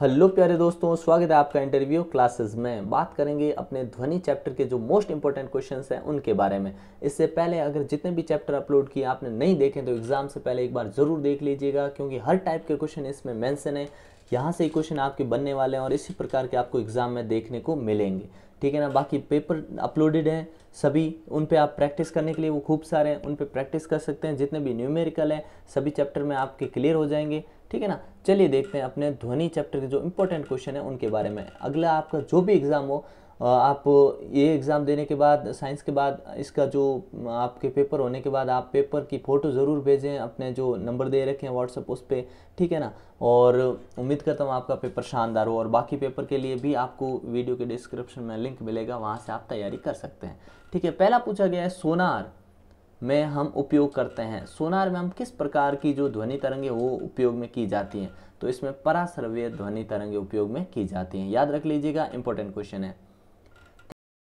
hello प्यारे दोस्तों स्वागत है आपका इंटरव्यू क्लासेस में बात करेंगे अपने ध्वनि चैप्टर के जो मोस्ट इंपॉर्टेंट क्वेश्चंस हैं उनके बारे में इससे पहले अगर जितने भी चैप्टर अपलोड किए आपने नहीं देखे तो एग्ज़ाम से पहले एक बार ज़रूर देख लीजिएगा क्योंकि हर टाइप के क्वेश्चन इसमें मैंसन है यहाँ से ही क्वेश्चन आपके बनने वाले हैं और इसी प्रकार के आपको एग्ज़ाम में देखने को मिलेंगे ठीक है ना बाकी पेपर अपलोडेड हैं सभी उन पे आप प्रैक्टिस करने के लिए वो खूब सारे हैं उन पे प्रैक्टिस कर सकते हैं जितने भी न्यूमेरिकल हैं सभी चैप्टर में आपके क्लियर हो जाएंगे ठीक है ना चलिए देखते हैं अपने ध्वनि चैप्टर के जो इम्पोर्टेंट क्वेश्चन है उनके बारे में अगला आपका जो भी एग्ज़ाम हो आप ये एग्ज़ाम देने के बाद साइंस के बाद इसका जो आपके पेपर होने के बाद आप पेपर की फ़ोटो ज़रूर भेजें अपने जो नंबर दे रखे हैं व्हाट्सअप उस पर ठीक है ना और उम्मीद करता हूँ आपका पेपर शानदार हो और बाकी पेपर के लिए भी आपको वीडियो के डिस्क्रिप्शन में लिंक मिलेगा वहाँ से आप तैयारी कर सकते हैं ठीक है पहला पूछा गया है सोनार में हम उपयोग करते हैं सोनार में हम किस प्रकार की जो ध्वनि तरंगे वो उपयोग में की जाती हैं तो इसमें पराश्रव्य ध्वनि तरंगे उपयोग में की जाती हैं याद रख लीजिएगा इंपॉर्टेंट क्वेश्चन है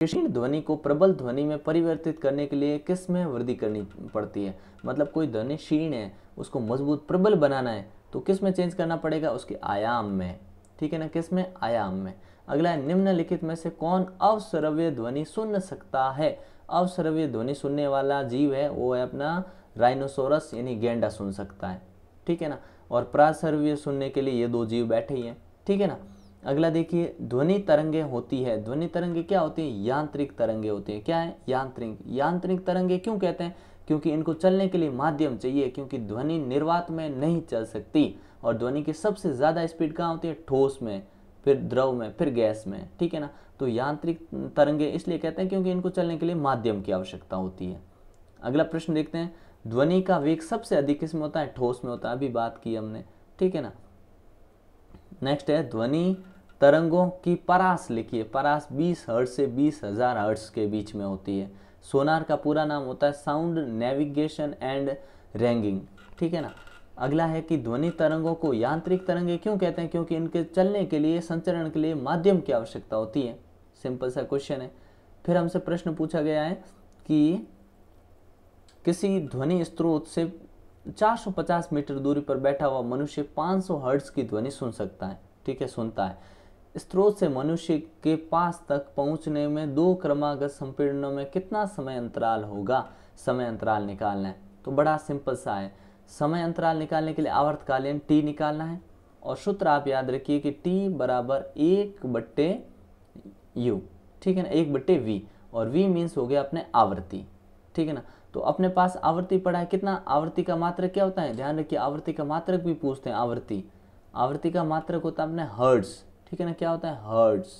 क्षीण ध्वनि को प्रबल ध्वनि में परिवर्तित करने के लिए किस में वृद्धि करनी पड़ती है मतलब कोई ध्वनि क्षीण है उसको मजबूत प्रबल बनाना है तो किस में चेंज करना पड़ेगा उसके आयाम में ठीक है ना किस में आयाम में अगला निम्नलिखित में से कौन अवसरव्य ध्वनि सुन सकता है अब ध्वनि सुनने वाला जीव है वो है अपना राइनोसोरस यानी गेंडा सुन सकता है ठीक है ना और प्रासर्वीय सुनने के लिए ये दो जीव बैठे ही हैं ठीक है ना अगला देखिए ध्वनि तरंगे होती है ध्वनि तरंगे क्या होती हैं यांत्रिक तरंगे होती हैं क्या है यांत्रिक यांत्रिक तरंगे क्यों कहते हैं क्योंकि इनको चलने के लिए माध्यम चाहिए क्योंकि ध्वनि निर्वात में नहीं चल सकती और ध्वनि की सबसे ज़्यादा स्पीड कहाँ होती है ठोस में फिर द्रव में फिर गैस में ठीक है ना तो यांत्रिक तरंगे इसलिए कहते हैं क्योंकि इनको चलने के लिए माध्यम की आवश्यकता होती है अगला प्रश्न देखते हैं ध्वनि का वेग सबसे अधिक किसमें होता है ठोस में होता है अभी बात की हमने ठीक है ना नेक्स्ट है ध्वनि तरंगों की परास लिखिए परास 20 हर्ट्ज से 20,000 हजार के बीच में होती है सोनार का पूरा नाम होता है साउंड नेविगेशन एंड रैंगिंग ठीक है ना अगला है कि ध्वनि तरंगों को यांत्रिक तरंगे क्यों कहते हैं क्योंकि इनके चलने के लिए संचरण के लिए माध्यम की आवश्यकता होती है सिंपल सा क्वेश्चन है फिर हमसे प्रश्न पूछा गया है कि किसी ध्वनि स्त्रोत से 450 मीटर दूरी पर बैठा हुआ मनुष्य 500 हर्ट्ज की ध्वनि सुन सकता है ठीक है सुनता है स्त्रोत से मनुष्य के पास तक पहुंचने में दो क्रमागत संपीड़नों में कितना समय अंतराल होगा समय अंतराल निकालना है तो बड़ा सिंपल सा है समय अंतराल निकालने के लिए आवर्तकालीन टी निकालना है और सूत्र आप याद रखिए कि टी बराबर एक बट्टे यू ठीक है ना एक बट्टे वी और वी मीन्स हो गया अपने आवर्ती ठीक है ना तो अपने पास आवर्ती पड़ा है कितना आवृत्ति का मात्रक क्या होता है ध्यान रखिए आवृत्ति का मात्रक भी पूछते हैं आवृत्ति आवृत्ति का मात्रक होता है अपने हर्ड्स ठीक है ना क्या होता है हर्ड्स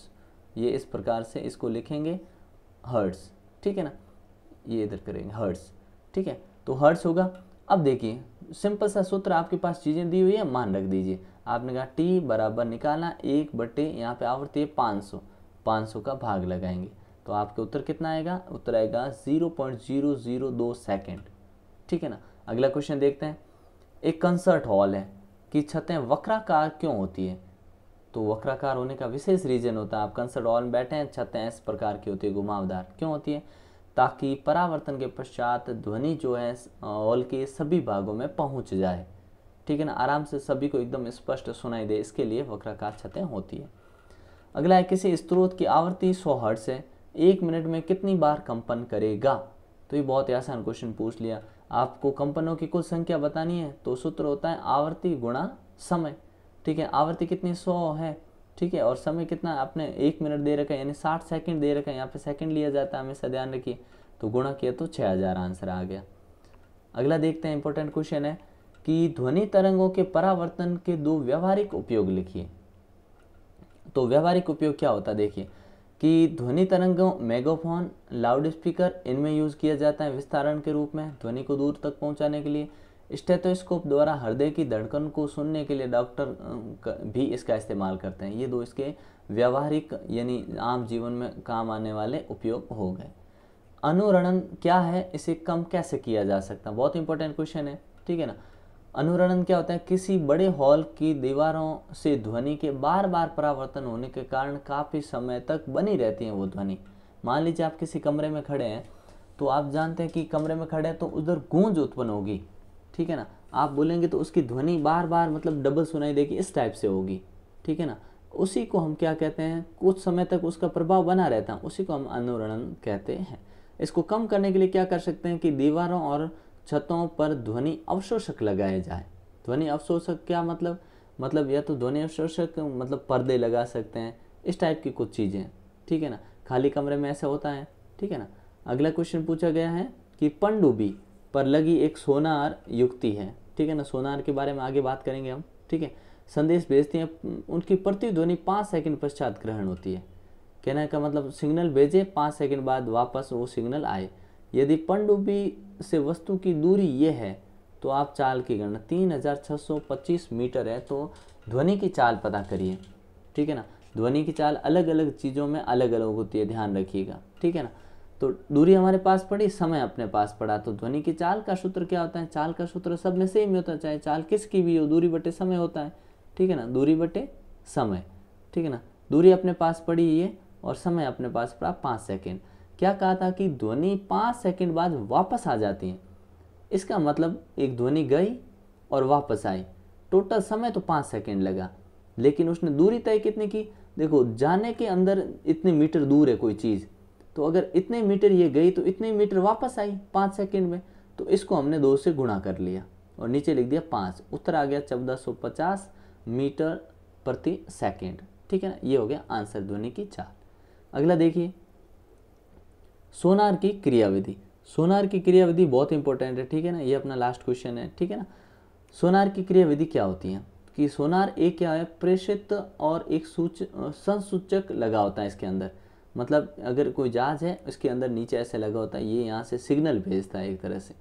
ये इस प्रकार से इसको लिखेंगे हर्ड्स ठीक है ना ये इधर करेंगे हर्ड्स ठीक है तो हर्ड्स होगा अब देखिए सिंपल सा सूत्र आपके पास चीज़ें दी हुई है मान रख दीजिए आपने कहा टी बराबर निकाला एक बटे यहाँ पे आवृत्ति है पाँच सौ पाँच सौ का भाग लगाएंगे तो आपके उत्तर कितना आएगा उत्तर आएगा जीरो पॉइंट जीरो जीरो दो सेकेंड ठीक है ना अगला क्वेश्चन देखते हैं एक कंसर्ट हॉल है कि छतें वक्राकार क्यों होती है तो वक्राकार होने का विशेष रीजन होता है आप कंसर्ट हॉल में बैठे हैं छतें इस प्रकार की होती है घुमावदार क्यों होती है ताकि परावर्तन के पश्चात ध्वनि जो है हॉल के सभी भागों में पहुंच जाए ठीक है ना आराम से सभी को एकदम स्पष्ट सुनाई दे इसके लिए वक्राकार छतें होती है अगला है किसी स्त्रोत की आवृत्ति सौ हर्ट से एक मिनट में कितनी बार कंपन करेगा तो ये बहुत ही आसान क्वेश्चन पूछ लिया आपको कंपनों की कुल संख्या बतानी है तो सूत्र होता है आवृत्ति गुणा समय ठीक है आवृत्ति कितनी सौ है ठीक है और समय कितना आपने एक मिनट दे रखा है यानी साठ सेकंड दे रखा है यहाँ पे सेकंड लिया जाता है हमेशा ध्यान रखिए तो गुणा किया तो छः हज़ार आंसर आ गया अगला देखते हैं इंपॉर्टेंट क्वेश्चन है कि ध्वनि तरंगों के परावर्तन के दो व्यवहारिक उपयोग लिखिए तो व्यवहारिक उपयोग क्या होता है देखिए कि ध्वनि तरंगों मेगाफोन लाउड स्पीकर इनमें यूज़ किया जाता है विस्तारण के रूप में ध्वनि को दूर तक पहुंचाने के लिए स्टेथोस्कोप द्वारा हृदय की धड़कन को सुनने के लिए डॉक्टर भी इसका इस्तेमाल करते हैं ये दो इसके व्यावहारिक यानी आम जीवन में काम आने वाले उपयोग हो गए अनुरणन क्या है इसे कम कैसे किया जा सकता है बहुत इंपॉर्टेंट क्वेश्चन है ठीक है ना अनुरणन क्या होता है किसी बड़े हॉल की दीवारों से ध्वनि के बार बार परावर्तन होने के कारण काफ़ी समय तक बनी रहती है वो ध्वनि मान लीजिए आप किसी कमरे में खड़े हैं तो आप जानते हैं कि कमरे में खड़े हैं तो उधर गूंज उत्पन्न होगी ठीक है ना आप बोलेंगे तो उसकी ध्वनि बार बार मतलब डबल सुनाई देगी इस टाइप से होगी ठीक है ना उसी को हम क्या कहते हैं कुछ समय तक उसका प्रभाव बना रहता है उसी को हम अनुरणन कहते हैं इसको कम करने के लिए क्या कर सकते हैं कि दीवारों और छतों पर ध्वनि अवशोषक लगाए जाए ध्वनि अवशोषक क्या मतलब मतलब या तो ध्वनि अवशोषक मतलब पर्दे लगा सकते हैं इस टाइप की कुछ चीज़ें ठीक है ना खाली कमरे में ऐसा होता है ठीक है ना अगला क्वेश्चन पूछा गया है कि पनडुब्बी पर लगी एक सोनार युक्ति है ठीक है ना सोनार के बारे में आगे बात करेंगे हम ठीक है संदेश भेजती हैं उनकी प्रतिध्वनि पाँच सेकंड पश्चात ग्रहण होती है कहने का मतलब सिग्नल भेजे पाँच सेकंड बाद वापस वो सिग्नल आए यदि पनडुब्बी से वस्तु की दूरी ये है तो आप चाल की गणना तीन हज़ार छः सौ पच्चीस मीटर है तो ध्वनि की चाल पता करिए ठीक है ना ध्वनि की चाल अलग अलग चीज़ों में अलग अलग होती है ध्यान रखिएगा ठीक है ना तो दूरी हमारे पास पड़ी समय अपने पास पड़ा तो ध्वनि की चाल का सूत्र क्या होता है चाल का सूत्र सब में सेम ही होता है चाहे चाल किसकी भी हो दूरी बटे समय होता है ठीक है ना दूरी बटे समय ठीक है ना दूरी अपने पास पड़ी ये और समय अपने पास पड़ा पाँच सेकेंड क्या कहा था कि ध्वनि पाँच सेकेंड बाद वापस आ जाती है इसका मतलब एक ध्वनि गई और वापस आई टोटल समय तो पाँच सेकेंड लगा लेकिन उसने दूरी तय कितनी की देखो जाने के अंदर इतने मीटर दूर है कोई चीज़ तो अगर इतने मीटर ये गई तो इतने मीटर वापस आई पाँच सेकेंड में तो इसको हमने दो से गुणा कर लिया और नीचे लिख दिया पाँच उत्तर आ गया चौदह सौ पचास मीटर प्रति सेकेंड ठीक है ना ये हो गया आंसर ध्वनि की चाल अगला देखिए सोनार की क्रियाविधि सोनार की क्रियाविधि बहुत इंपॉर्टेंट है ठीक है ना ये अपना लास्ट क्वेश्चन है ठीक है ना सोनार की क्रियाविधि क्या होती है कि सोनार एक क्या है प्रेषित और एक सूच संसूचक लगा होता है इसके अंदर मतलब अगर कोई जहाज है उसके अंदर नीचे ऐसे लगा होता है ये यहाँ से सिग्नल भेजता है एक तरह से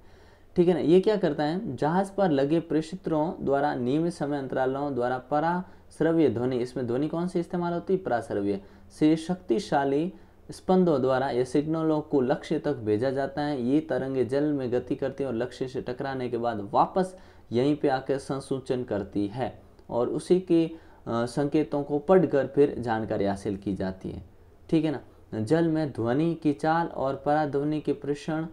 ठीक है ना ये क्या करता है जहाज पर लगे प्रक्षित्रों द्वारा नियमित समय अंतरालों द्वारा पराश्रव्य ध्वनि इसमें ध्वनि कौन सी इस्तेमाल होती है पराश्रव्य से शक्तिशाली स्पंदों द्वारा ये सिग्नलों को लक्ष्य तक भेजा जाता है ये तरंगे जल में गति करती हैं और लक्ष्य से टकराने के बाद वापस यहीं पे आकर संसूचन करती है और उसी के संकेतों को पढ़कर फिर जानकारी हासिल की जाती है ठीक है ना जल में ध्वनि की चाल और पराध्वनि के प्रेषण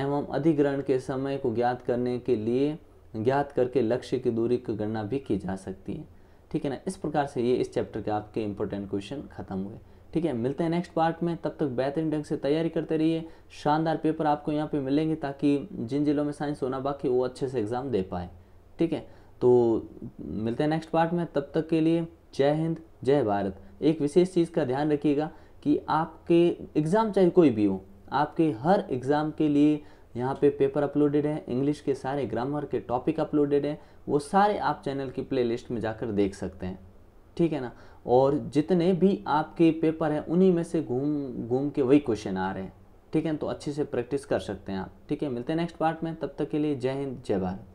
एवं अधिग्रहण के समय को ज्ञात करने के लिए ज्ञात करके लक्ष्य की दूरी की गणना भी की जा सकती है ठीक है ना इस प्रकार से ये इस चैप्टर के आपके इंपॉर्टेंट क्वेश्चन खत्म हुए ठीक है मिलते हैं नेक्स्ट पार्ट में तब तक बेहतरीन ढंग से तैयारी करते रहिए शानदार पेपर आपको यहाँ पे मिलेंगे ताकि जिन जिलों में साइंस होना बाकी वो अच्छे से एग्ज़ाम दे पाए ठीक है तो मिलते हैं नेक्स्ट पार्ट में तब तक के लिए जय हिंद जय भारत एक विशेष चीज़ का ध्यान रखिएगा कि आपके एग्ज़ाम चाहे कोई भी हो आपके हर एग्ज़ाम के लिए यहाँ पे पेपर अपलोडेड है इंग्लिश के सारे ग्रामर के टॉपिक अपलोडेड हैं वो सारे आप चैनल की प्लेलिस्ट में जाकर देख सकते हैं ठीक है ना और जितने भी आपके पेपर हैं उन्हीं में से घूम घूम के वही क्वेश्चन आ रहे हैं ठीक है तो अच्छे से प्रैक्टिस कर सकते हैं आप ठीक है मिलते हैं नेक्स्ट पार्ट में तब तक के लिए जय हिंद जय भारत